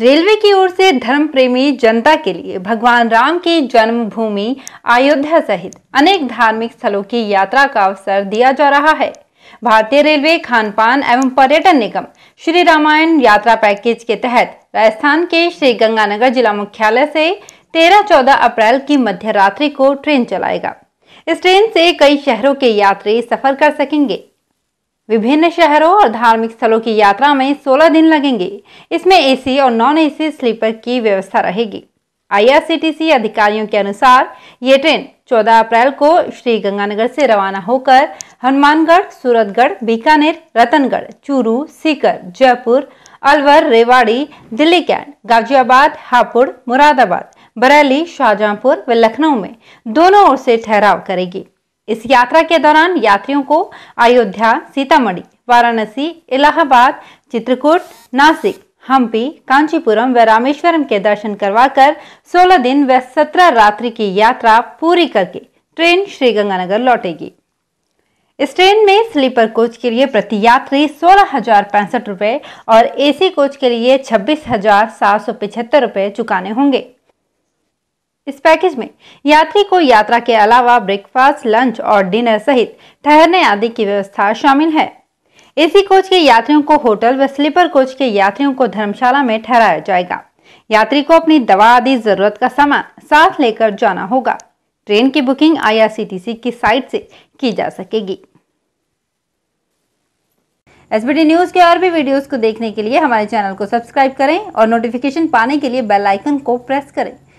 railway की ओर से धर्म प्रेमी जनता के लिए भगवान राम की जन्मभूमि अयोध्या सहित अनेक धार्मिक स्थलों की यात्रा का अवसर दिया जा रहा है भारतीय रेलवे खान पान एवं पर्यटन निगम श्री रामायण यात्रा पैकेज के तहत राजस्थान के श्री गंगानगर जिला मुख्यालय से 13-14 अप्रैल की मध्य रात्रि को ट्रेन चलाएगा इस ट्रेन से कई शहरों के यात्री सफर कर सकेंगे विभिन्न शहरों और धार्मिक स्थलों की यात्रा में 16 दिन लगेंगे इसमें एसी और नॉन एसी स्लीपर की व्यवस्था रहेगी आईआरसीटीसी अधिकारियों के अनुसार ये ट्रेन 14 अप्रैल को श्री गंगानगर से रवाना होकर हनुमानगढ़ सूरतगढ़ बीकानेर रतनगढ़ चूरू सीकर जयपुर अलवर रेवाड़ी दिल्ली कैंट गाजियाबाद हापुड़ मुरादाबाद बरेली शाहजहांपुर व लखनऊ में दोनों ओर से ठहराव करेगी इस यात्रा के दौरान यात्रियों को अयोध्या सीतामढ़ी वाराणसी इलाहाबाद चित्रकूट नासिक हम्पी कांचीपुरम व रामेश्वरम के दर्शन करवाकर 16 दिन व 17 रात्रि की यात्रा पूरी करके ट्रेन श्रीगंगानगर लौटेगी इस ट्रेन में स्लीपर कोच के लिए प्रति यात्री सोलह हजार पैंसठ रुपए और एसी कोच के लिए छब्बीस हजार सात सौ पिछहत्तर रुपये चुकाने होंगे इस पैकेज में यात्री को यात्रा के अलावा ब्रेकफास्ट लंच और डिनर सहित ठहरने आदि की व्यवस्था शामिल है एसी कोच के यात्रियों को होटल व स्लीपर कोच के यात्रियों को धर्मशाला में ठहराया जाएगा यात्री को अपनी दवा आदि जरूरत का सामान साथ लेकर जाना होगा ट्रेन की बुकिंग आईआरसीटीसी की साइट से की जा सकेगी एसबीटी न्यूज के और भी वीडियोस को देखने के लिए हमारे चैनल को सब्सक्राइब करें और नोटिफिकेशन पाने के लिए बेल आइकन को प्रेस करें